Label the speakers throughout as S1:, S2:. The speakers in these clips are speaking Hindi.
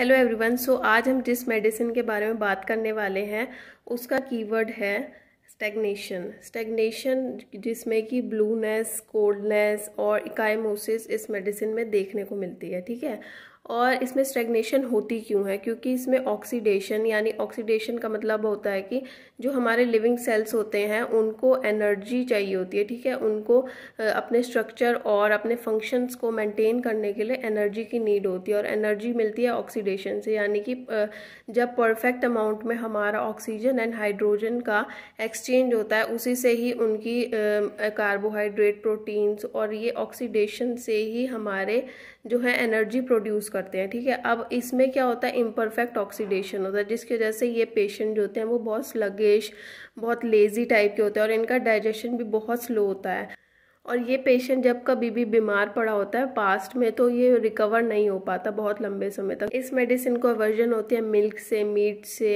S1: हेलो एवरीवन सो आज हम जिस मेडिसिन के बारे में बात करने वाले हैं उसका कीवर्ड है स्टेगनेशन स्टेगनेशन जिसमें कि ब्लूनेस कोल्डनेस और इकाइमोसिस इस मेडिसिन में देखने को मिलती है ठीक है और इसमें स्टेगनेशन होती क्यों है क्योंकि इसमें ऑक्सीडेशन यानी ऑक्सीडेशन का मतलब होता है कि जो हमारे लिविंग सेल्स होते हैं उनको एनर्जी चाहिए होती है ठीक है उनको अपने स्ट्रक्चर और अपने फंक्शंस को मेंटेन करने के लिए एनर्जी की नीड होती है और एनर्जी मिलती है ऑक्सीडेशन से यानी कि जब परफेक्ट अमाउंट में हमारा ऑक्सीजन एंड हाइड्रोजन का एक्स एक्सचेंज होता है उसी से ही उनकी कार्बोहाइड्रेट प्रोटीन्स और ये ऑक्सीडेशन से ही हमारे जो है एनर्जी प्रोड्यूस करते हैं ठीक है अब इसमें क्या होता है इम्परफेक्ट ऑक्सीडेशन होता है जिसकी वजह से ये पेशेंट जो होते हैं वो बहुत स्लगेश बहुत लेज़ी टाइप के होते हैं और इनका डाइजेशन भी बहुत स्लो होता है और ये पेशेंट जब कभी भी बीमार पड़ा होता है पास्ट में तो ये रिकवर नहीं हो पाता बहुत लंबे समय तक इस मेडिसिन को वर्जन होती है मिल्क से मीट से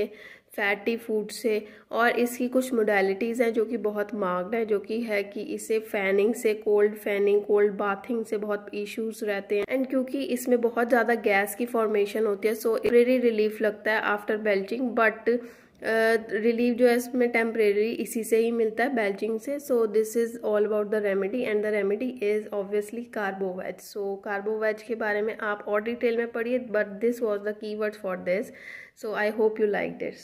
S1: फैटी फूड से और इसकी कुछ मोडेलिटीज़ हैं जो कि बहुत मार्क्ड है जो कि है कि इसे फैनिंग से कोल्ड फैनिंग कोल्ड बाथिंग से बहुत इश्यूज रहते हैं एंड क्योंकि इसमें बहुत ज़्यादा गैस की फॉर्मेशन होती है सो रेरी रिलीफ लगता है आफ्टर बेल्चिंग बट रिलीफ जो है इसमें टेम्परेरी इसी से ही मिलता है बेल्चिंग से so this is all about the remedy and the remedy is obviously carbo veg so carbo veg के बारे में आप और डिटेल में पढ़िए but this was the key word for this so I hope you like this